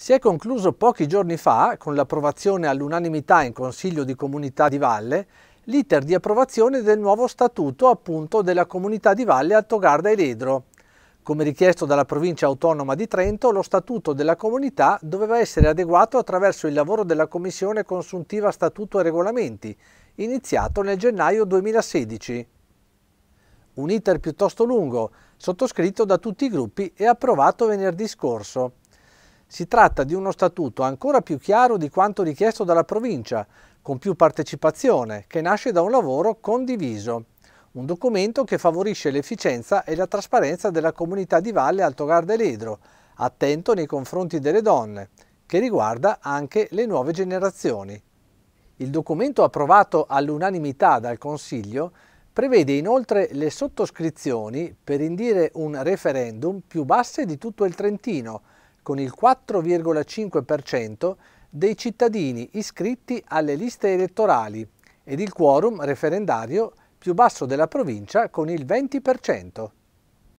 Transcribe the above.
si è concluso pochi giorni fa, con l'approvazione all'unanimità in Consiglio di Comunità di Valle, l'iter di approvazione del nuovo statuto appunto della Comunità di Valle Altogarda ed Edro. Come richiesto dalla provincia autonoma di Trento, lo statuto della comunità doveva essere adeguato attraverso il lavoro della Commissione Consuntiva Statuto e Regolamenti, iniziato nel gennaio 2016. Un iter piuttosto lungo, sottoscritto da tutti i gruppi e approvato venerdì scorso. Si tratta di uno statuto ancora più chiaro di quanto richiesto dalla provincia, con più partecipazione, che nasce da un lavoro condiviso. Un documento che favorisce l'efficienza e la trasparenza della comunità di Valle Alto e Ledro, attento nei confronti delle donne, che riguarda anche le nuove generazioni. Il documento approvato all'unanimità dal Consiglio prevede inoltre le sottoscrizioni per indire un referendum più basse di tutto il Trentino, con il 4,5% dei cittadini iscritti alle liste elettorali ed il quorum referendario più basso della provincia con il 20%.